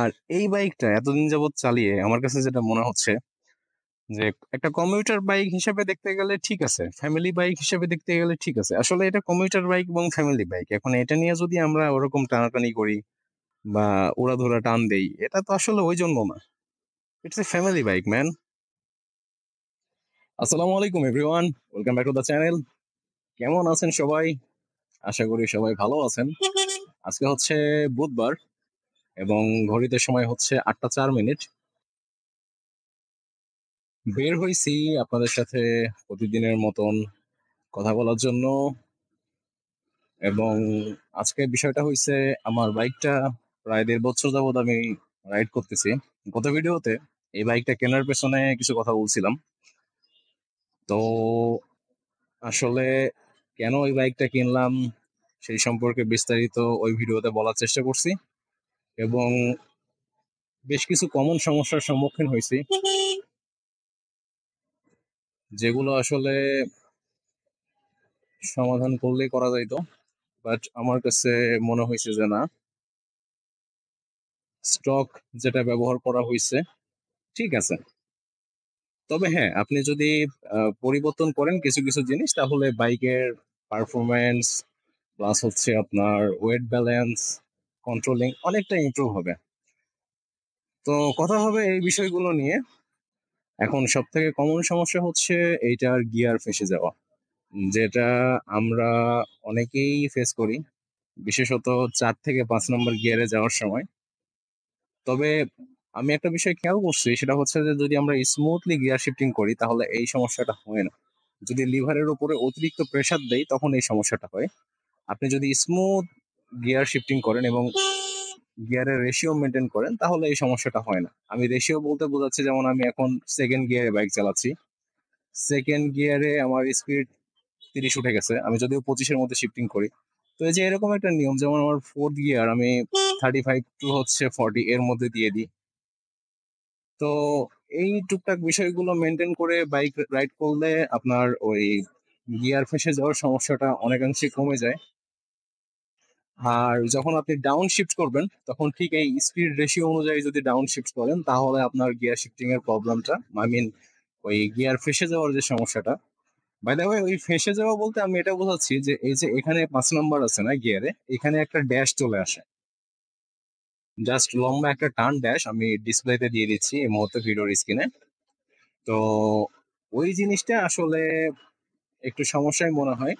আর এই বাইকটা এতদিন যাবৎ চালিয়ে আমার কাছে যেটা মনে হচ্ছে যে একটা কমিউটার বাইক হিসেবে দেখতে গেলে ঠিক আছে ফ্যামিলি বাইক হিসেবে দেখতে গেলে ঠিক আছে আসলে এটা কমিউটার বাইক এবং ফ্যামিলি বাইক এখন এটা নিয়ে যদি আমরা ওরকম টানাটানি করি বা ওড়াধোড়া টান দেই এটা তো আসলে ওই জন্য না it's a family bike man আসসালামু আলাইকুম everyone welcome back to the channel কেমন আছেন সবাই আশা করি সবাই ভালো আছেন আজকে হচ্ছে বুধবার এবং ঘড়িতে সময় হচ্ছে আটটা চার মিনিট বের হয়েছি আপনাদের সাথে প্রতিদিনের মতন কথা বলার জন্য এবং আজকে বিষয়টা হয়েছে আমার বাইকটা প্রায় দেড় বছর যাবৎ আমি রাইড করতেছি গত ভিডিওতে এই বাইকটা কেনার পেছনে কিছু কথা বলছিলাম তো আসলে কেন ওই বাইকটা কিনলাম সেই সম্পর্কে বিস্তারিত ওই ভিডিওতে বলার চেষ্টা করছি এবং বেশ কিছু কমন সমস্যার সম্মুখীন হয়েছি যেগুলো আসলে সমাধান করলেই করা যাইতো বাট আমার কাছে মনে হয়েছে যে না স্টক যেটা ব্যবহার করা হয়েছে ঠিক আছে তবে হ্যাঁ আপনি যদি পরিবর্তন করেন কিছু কিছু জিনিস তাহলে বাইকের পারফরমেন্স প্লাস হচ্ছে আপনার ওয়েট ব্যালেন্স কন্ট্রোলিং অনেকটা ইমপ্রুভ হবে তো কথা হবে এই বিষয়গুলো নিয়ে এখন সব থেকে কমন সমস্যা হচ্ছে এইটার গিয়ার ফেসে যাওয়া যেটা আমরা অনেকেই ফেস করি বিশেষত চার থেকে পাঁচ নম্বর গিয়ারে যাওয়ার সময় তবে আমি একটা বিষয় খেয়াল করছি সেটা হচ্ছে যে যদি আমরা স্মুথলি গিয়ার শিফটিং করি তাহলে এই সমস্যাটা হয় না যদি লিভারের উপরে অতিরিক্ত প্রেশার দেয় তখন এই সমস্যাটা হয় আপনি যদি স্মুথ গিয়ার শিফটিং করেন এবং গিয়ারের রেশিও মেনটেন করেন তাহলে এই সমস্যাটা হয় না আমি রেশিও বলতে বোঝাচ্ছি যেমন আমি এখন সেকেন্ড গিয়ারে বাইক চালাচ্ছি সেকেন্ড গিয়ারে আমার স্পিড তিরিশ উঠে গেছে আমি যদিও পঁচিশের মধ্যে শিফটিং করি তো এই যে এরকম একটা নিয়ম যেমন আমার ফোর্থ গিয়ার আমি থার্টি ফাইভ টু হচ্ছে ফর্টি এর মধ্যে দিয়ে দিই তো এই টুকটাক বিষয়গুলো মেনটেন করে বাইক রাইড করলে আপনার ওই গিয়ার ফেসে যাওয়ার সমস্যাটা অনেকাংশে কমে যায় আর যখন আপনি ডাউন শিফট করবেন তখন ঠিক এই স্পিড রেশিও অনুযায়ী যদি ডাউন শিফট করেন তাহলে আপনার গিয়ার শিফটিং এর প্রবলেমটা আই মিন ওই গিয়ার ফেসে যাওয়ার যে সমস্যাটা বাই দ্য ওয়ে ওই ফেসে যাওয়া বলতে আমি এটা বোঝাচ্ছি যে এই যে এখানে পাঁচ নাম্বার আছে না গিয়ারে এখানে একটা ড্যাশ চলে আসে জাস্ট লম্বা একটা টার্ন ড্যাশ আমি ডিসপ্লেতে দিয়ে দিচ্ছি এই মুহূর্তে ভিডিওর স্ক্রিনে তো ওই জিনিসটা আসলে একটু সমস্যায় মনে হয়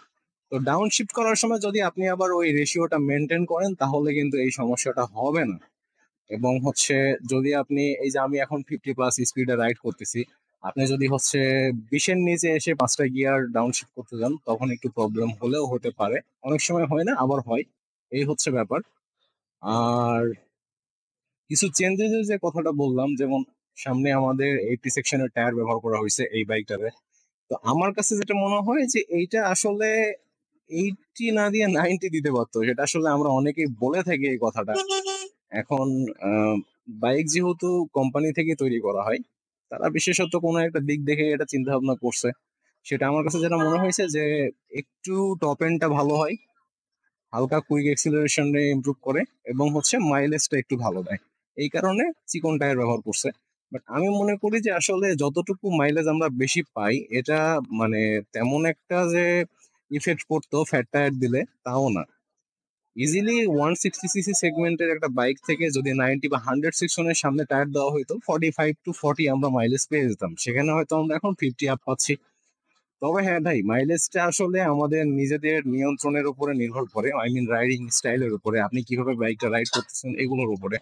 তো ডাউন শিফট করার সময় যদি আপনি আবার ওই রেশিওটা মেনটেন করেন তাহলে কিন্তু এই সমস্যাটা হবে না এবং হচ্ছে যদি আপনি এই যে আমি এখন ফিফটি প্লাস স্পিডে রাইড করতেছি আপনি যদি হচ্ছে বিশের নিচে এসে পাঁচটা গিয়ার ডাউনশিফট করতে যান তখন একটু প্রবলেম হলেও হতে পারে অনেক সময় হয় না আবার হয় এই হচ্ছে ব্যাপার আর কিছু চেঞ্জেসের যে কথাটা বললাম যেমন সামনে আমাদের এইটি সেকশনের টায়ার ব্যবহার করা হয়েছে এই বাইকটাতে তো আমার কাছে যেটা মনে হয় যে এইটা আসলে এইটটি না দিয়ে নাইনটি দিতে পারতো সেটা আসলে আমরা অনেকেই বলে থাকি এই কথাটা এখন বাইক যেহেতু কোম্পানি থেকে তৈরি করা হয় তারা বিশেষত কোনো একটা দিক দেখে এটা চিন্তা ভাবনা করছে সেটা আমার কাছে যেটা মনে হয়েছে যে একটু টপ এন্ডটা ভালো হয় হালকা কুইক এক্সিলারেশনে ইমপ্রুভ করে এবং হচ্ছে মাইলেজটা একটু ভালো দেয় এই কারণে চিকন টায়ার ব্যবহার করছে বাট আমি মনে করি যে আসলে যতটুকু মাইলেজ আমরা বেশি পাই এটা মানে তেমন একটা যে ইফেক্ট পড়তো ফ্যাট টায়ার দিলে তাও না ইজিলি ওয়ান সিক্সটি সিসি সেগমেন্টের একটা বাইক থেকে যদি নাইনটি বা হান্ড্রেড সিক্সনের সামনে টায়ার দেওয়া হতো ফর্টি ফাইভ টু ফর্টি আমরা মাইলেজ পেয়ে যেতাম সেখানে হয়তো আমরা এখন ফিফটি আপ পাচ্ছি তবে হ্যাঁ ভাই মাইলেজটা আসলে আমাদের নিজেদের নিয়ন্ত্রণের উপরে নির্ভর করে আই মিন রাইডিং স্টাইলের উপরে আপনি কিভাবে বাইকটা রাইড করতেছেন এগুলোর উপরে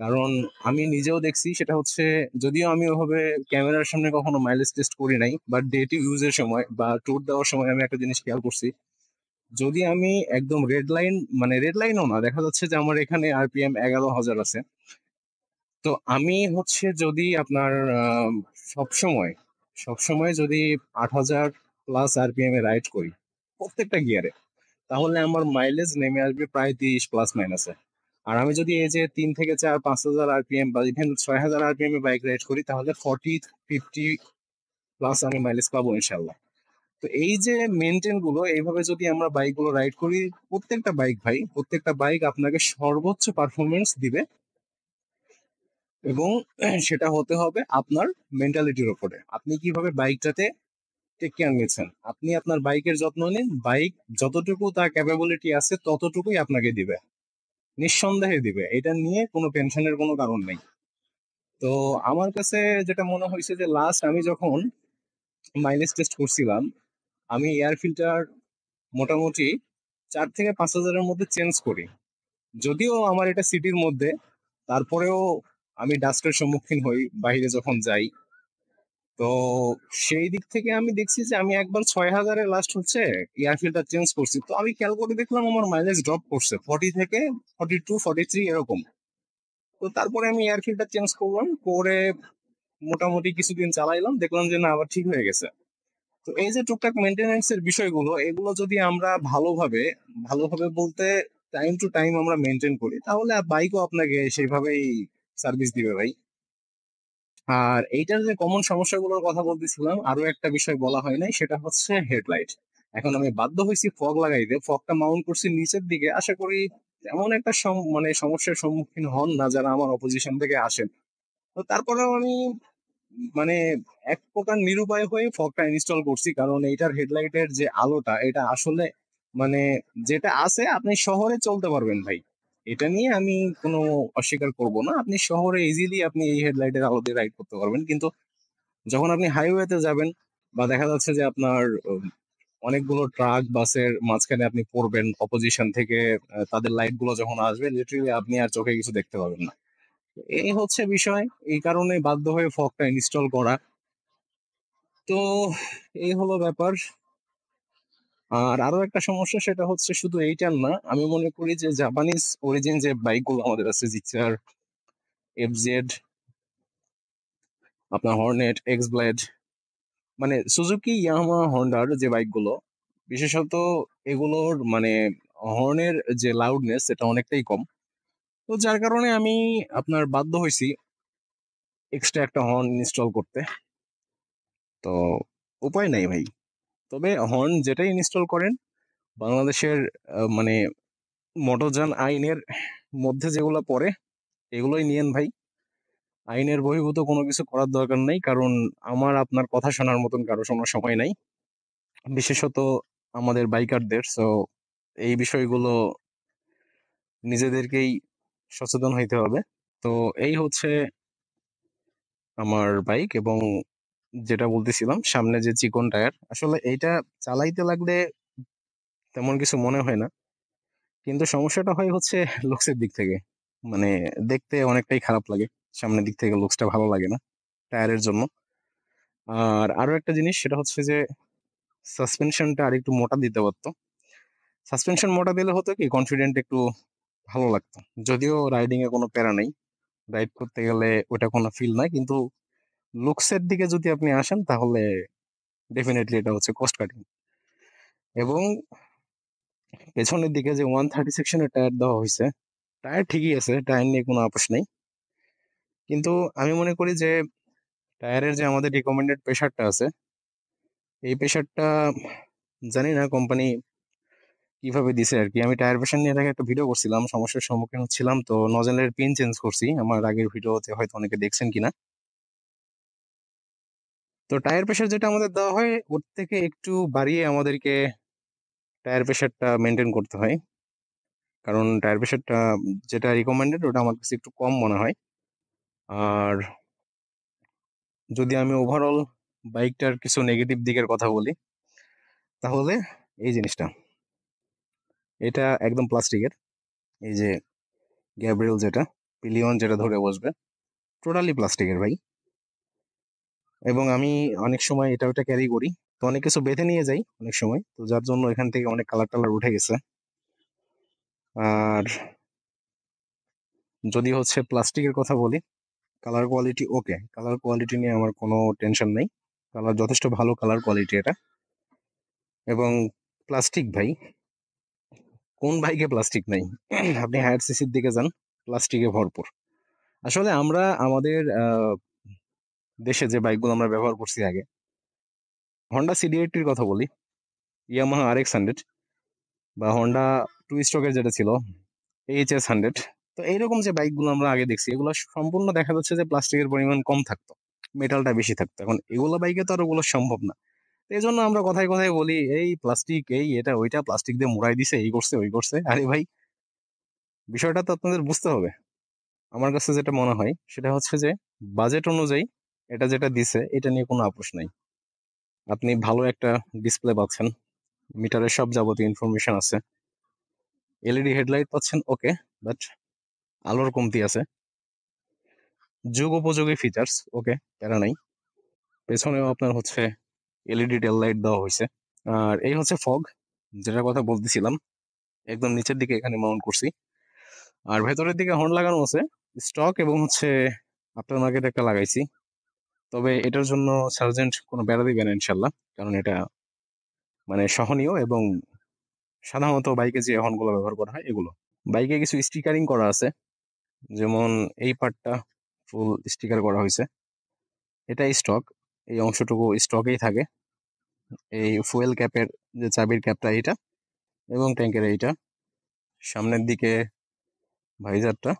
কারণ আমি নিজেও দেখছি সেটা হচ্ছে যদিও আমি ওভাবে ক্যামেরার সামনে কখনো মাইলেজ টেস্ট করি নাই বা ডে টু ইউজের সময় বা ট্যুর দেওয়ার সময় আমি একটা জিনিস খেয়াল করছি যদি আমি একদম রেড লাইন মানে রেড লাইনও না দেখা যাচ্ছে যে আমার এখানে আরপিএম এগারো হাজার আছে তো আমি হচ্ছে যদি আপনার সবসময় সবসময় যদি আট হাজার প্লাস আরপিএম এ রাইড করি প্রত্যেকটা গিয়ারে তাহলে আমার মাইলেজ নেমে আসবে প্রায় তিরিশ প্লাস মাইনাসে আর আমি যদি এই যে তিন থেকে চার পাঁচ হাজার আরপিএম বা ইভেন ছয় হাজার আরপিএম এ বাইক রাইড করি তাহলে ফর্টি ফিফটি প্লাস আমি মাইলেজ পাবো ইনশাল্লাহ তো এই যে মেনটেন গুলো এইভাবে যদি আমরা বাইক গুলো রাইড করি প্রত্যেকটা বাইক ভাই প্রত্যেকটা বাইক আপনাকে সর্বোচ্চ পারফরমেন্স দিবে এবং সেটা হতে হবে আপনার মেন্টালিটির ওপরে আপনি কিভাবে বাইকটাতে টেক কেয়ার নিচ্ছেন আপনি আপনার বাইকের যত্ন নিন বাইক যতটুকু তার ক্যাপাবিলিটি আছে ততটুকুই আপনাকে দিবে নিঃসন্দেহে দিবে এটা নিয়ে কোনো টেনশনের কোনো কারণ নেই তো আমার কাছে যেটা মনে হয়েছে যে লাস্ট আমি যখন মাইলেজ টেস্ট করছিলাম আমি এয়ার ফিল্টার মোটামুটি চার থেকে পাঁচ হাজারের মধ্যে চেঞ্জ করি যদিও আমার এটা সিটির মধ্যে তারপরেও আমি ডাস্টের সম্মুখীন হই বাইরে যখন যাই তো সেই দিক থেকে আমি দেখছি যে আমি একবার ছয় হাজারে লাস্ট হচ্ছে এয়ার ফিল্টার চেঞ্জ করছি তো আমি খেয়াল করে দেখলাম আমার মাইলেজ ড্রপ করছে ফর্টি থেকে ফর্টি টু ফর্টি থ্রি এরকম তো তারপরে আমি এয়ার ফিল্টার চেঞ্জ করলাম করে মোটামুটি কিছুদিন চালাইলাম দেখলাম যে না আবার ঠিক হয়ে গেছে তো এই যে টুকটাক মেনটেন্যান্স এর বিষয়গুলো এগুলো যদি আমরা ভালোভাবে ভালোভাবে বলতে টাইম টু টাইম আমরা মেনটেন করি তাহলে বাইকও আপনাকে সেইভাবেই সার্ভিস দিবে ভাই আর এইটার যে কমন সমস্যাগুলোর কথা বলতেছিলাম আরো একটা বিষয় বলা হয় নাই সেটা হচ্ছে হেডলাইট এখন আমি বাধ্য হয়েছি ফগ লাগাইতে ফগটা মাউন্ট করছি নিচের দিকে আশা করি এমন একটা মানে সমস্যার সম্মুখীন হন না যারা আমার অপোজিশন থেকে আসেন তো তারপরেও আমি মানে এক প্রকার নিরুপায় হয়ে ফগটা ইনস্টল করছি কারণ এইটার হেডলাইটের যে আলোটা এটা আসলে মানে যেটা আছে আপনি শহরে চলতে পারবেন ভাই এটা নিয়ে আমি কোনো অস্বীকার করব না আপনি শহরে ইজিলি আপনি এই হেডলাইটের আলো দিয়ে রাইড করতে পারবেন কিন্তু যখন আপনি হাইওয়েতে যাবেন বা দেখা যাচ্ছে যে আপনার অনেকগুলো ট্রাক বাসের মাঝখানে আপনি পড়বেন অপোজিশন থেকে তাদের লাইটগুলো যখন আসবে লিটারেলি আপনি আর চোখে কিছু দেখতে পাবেন না এই হচ্ছে বিষয় এই কারণে বাধ্য হয়ে ফগটা ইনস্টল করা তো এই হলো ব্যাপার আর আরো একটা সমস্যা সেটা হচ্ছে শুধু এইটার না আমি মনে করি যে জাপানিজ অরিজিন যে বাইকগুলো আমাদের আছে এফ এফজেড আপনার হর্নেট এক্স ব্লেড মানে সুজুকি ইয়ামা হন্ডার যে বাইকগুলো বিশেষত এগুলোর মানে হর্নের যে লাউডনেস সেটা অনেকটাই কম তো যার কারণে আমি আপনার বাধ্য হয়েছি এক্সট্রা একটা হর্ন ইনস্টল করতে তো উপায় নাই ভাই তবে হর্ন যেটাই ইনস্টল করেন বাংলাদেশের মানে মোটরযান আইনের মধ্যে যেগুলো পড়ে এগুলোই নিয়েন ভাই আইনের বহির্ভূত কোনো কিছু করার দরকার নেই কারণ আমার আপনার কথা শোনার মতন কারো শোনার সময় নাই বিশেষত আমাদের বাইকারদের সো এই বিষয়গুলো নিজেদেরকেই সচেতন হইতে হবে তো এই হচ্ছে আমার বাইক এবং যেটা বলতেছিলাম সামনে যে চিকন টায়ার আসলে এইটা চালাইতে লাগলে তেমন কিছু মনে হয় না কিন্তু সমস্যাটা হয় হচ্ছে লুকসের দিক থেকে মানে দেখতে অনেকটাই খারাপ লাগে সামনের দিক থেকে লুকসটা ভালো লাগে না টায়ারের জন্য আর আরও একটা জিনিস সেটা হচ্ছে যে সাসপেনশনটা আর একটু মোটা দিতে পারতো সাসপেনশন মোটা দিলে হতো কি কনফিডেন্ট একটু ভালো লাগতো যদিও রাইডিংয়ে কোনো প্যারা নেই রাইড করতে গেলে ওটা কোনো ফিল নাই কিন্তু লুকসের দিকে যদি আপনি আসেন তাহলে ডেফিনেটলি এটা হচ্ছে কস্ট কাটিং এবং পেছনের দিকে যে ওয়ান থার্টি সেকশনের টায়ার দেওয়া হয়েছে টায়ার ঠিকই আছে টায়ার নিয়ে কোনো আপোষ নেই কিন্তু আমি মনে করি যে টায়ারের যে আমাদের রিকমেন্ডেড প্রেশারটা আছে এই প্রেশারটা জানি না কোম্পানি কিভাবে দিছে আর কি আমি টায়ার প্রেশার নিয়ে একটা ভিডিও করছিলাম সমস্যার সম্মুখীন হচ্ছিলাম তো নজেলের পিন চেঞ্জ করছি আমার আগের ভিডিওতে হয়তো অনেকে দেখছেন কিনা তো টায়ার প্রেশার যেটা আমাদের দেওয়া হয় ওর থেকে একটু বাড়িয়ে আমাদেরকে টায়ার প্রেশারটা মেনটেন করতে হয় কারণ টায়ার প্রেশারটা যেটা রিকমেন্ডেড ওটা আমার কাছে একটু কম মনে হয় আর যদি আমি ওভারঅল বাইকটার কিছু নেগেটিভ দিকের কথা বলি তাহলে এই জিনিসটা এটা একদম প্লাস্টিকের এই যে গ্যাব্রিয়েল যেটা পিলিয়ন যেটা ধরে বসবে টোটালি প্লাস্টিকের ভাই এবং আমি অনেক সময় এটা ওটা ক্যারি করি তো অনেক কিছু বেঁধে নিয়ে যাই অনেক সময় তো যার জন্য এখান থেকে অনেক কালার টালার উঠে গেছে আর যদি হচ্ছে প্লাস্টিকের কথা বলি colour quality okay colour quality নিয়ে আমার কোনো টেনশন নেই কালার যথেষ্ট ভালো কালার কোয়ালিটি এটা এবং প্লাস্টিক ভাই কোন বাইকে প্লাস্টিক নাই আপনি হায়ার সিসির দিকে যান প্লাস্টিকে ভরপুর আসলে আমরা আমাদের দেশে যে বাইকগুলো আমরা ব্যবহার করছি আগে হন্ডা সিডি এইটির কথা বলি ইয়ামাহা আর এক্স হান্ড্রেড বা হন্ডা টু স্ট্রোকের যেটা ছিল এইচ এস হান্ড্রেড তো এইরকম যে বাইকগুলো আমরা আগে দেখছি এগুলো সম্পূর্ণ দেখা যাচ্ছে যে প্লাস্টিকের পরিমাণ কম থাকতো মেটালটা বেশি থাকতো এখন এগুলো বাইকে তো আর ওগুলো সম্ভব না এই জন্য আমরা কথায় কথায় বলি এই প্লাস্টিক এই এটা ওইটা প্লাস্টিক দিয়ে মুড়াই দিছে এই করছে ওই করছে আরে ভাই বিষয়টা তো আপনাদের বুঝতে হবে আমার কাছে যেটা মনে হয় সেটা হচ্ছে যে বাজেট অনুযায়ী এটা যেটা দিছে এটা নিয়ে কোনো আপোষ নাই আপনি ভালো একটা ডিসপ্লে পাচ্ছেন মিটারের সব যাবতীয় ইনফরমেশন আছে এলইডি হেডলাইট e পাচ্ছেন ওকে বাট আলোর কমতি আছে যুগ উপযোগী ফিচার্স ওকে তারা নাই পেছনেও আপনার হচ্ছে এলইডি টেল লাইট দেওয়া হয়েছে আর এই হচ্ছে ফগ যেটার কথা বলতেছিলাম একদম নিচের দিকে এখানে মাউন্ট করছি আর ভেতরের দিকে হর্ন লাগানো আছে স্টক এবং হচ্ছে আপনার মার্কেট একটা লাগাইছি তবে এটার জন্য সার্জেন্ট কোনো বেড়া না ইনশাল্লাহ কারণ এটা মানে সহনীয় এবং সাধারণত বাইকে যে হর্নগুলো ব্যবহার করা হয় এগুলো বাইকে কিছু স্টিকারিং করা আছে যেমন এই পার্টটা ফুল স্টিকার করা হয়েছে এটা স্টক এই অংশটুকু স্টকেই থাকে এই ফুয়েল ক্যাপের যে চাবির ক্যাপটা এইটা এবং ট্যাঙ্কের এইটা সামনের দিকে ভাইজারটা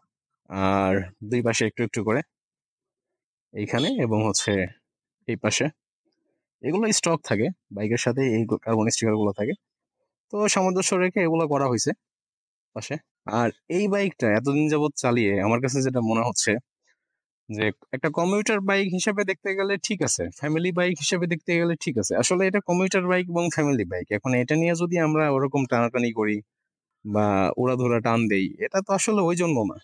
আর দুই পাশে একটু একটু করে এইখানে এবং হচ্ছে এই পাশে এগুলো স্টক থাকে বাইকের সাথে এই কার্বন স্টিকারগুলো থাকে তো সামঞ্জস্য রেখে এগুলো করা হয়েছে পাশে আর এই বাইকটা এতদিন যাবৎ চালিয়ে আমার কাছে যেটা মনে হচ্ছে যে একটা কমিউটার বাইক হিসেবে দেখতে গেলে ঠিক আছে ফ্যামিলি বাইক হিসেবে দেখতে গেলে ঠিক আছে আসলে এটা কমিউটার বাইক এবং ফ্যামিলি বাইক এখন এটা নিয়ে যদি আমরা ওরকম টানাটানি করি বা ধরা টান দেই এটা তো আসলে ওই জন্য না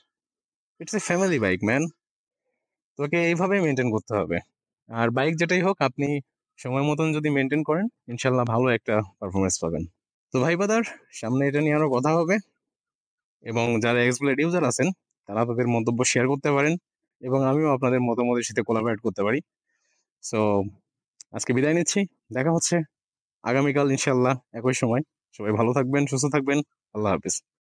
it's a family bike man তোকে এইভাবেই মেনটেন করতে হবে আর বাইক যেটাই হোক আপনি সময় মতন যদি মেনটেন করেন ইনশাল্লাহ ভালো একটা পারফরমেন্স পাবেন তো ভাই বাদার সামনে এটা নিয়ে আরও কথা হবে এবং যারা এক্সপ্লেড ইউজার আছেন তারা তাদের মন্তব্য শেয়ার করতে পারেন এবং আমিও আপনাদের মতামতের সাথে কোলাপারেট করতে পারি সো আজকে বিদায় নিচ্ছি দেখা হচ্ছে আগামীকাল ইনশাল্লাহ একই সময় সবাই ভালো থাকবেন সুস্থ থাকবেন আল্লাহ হাফিজ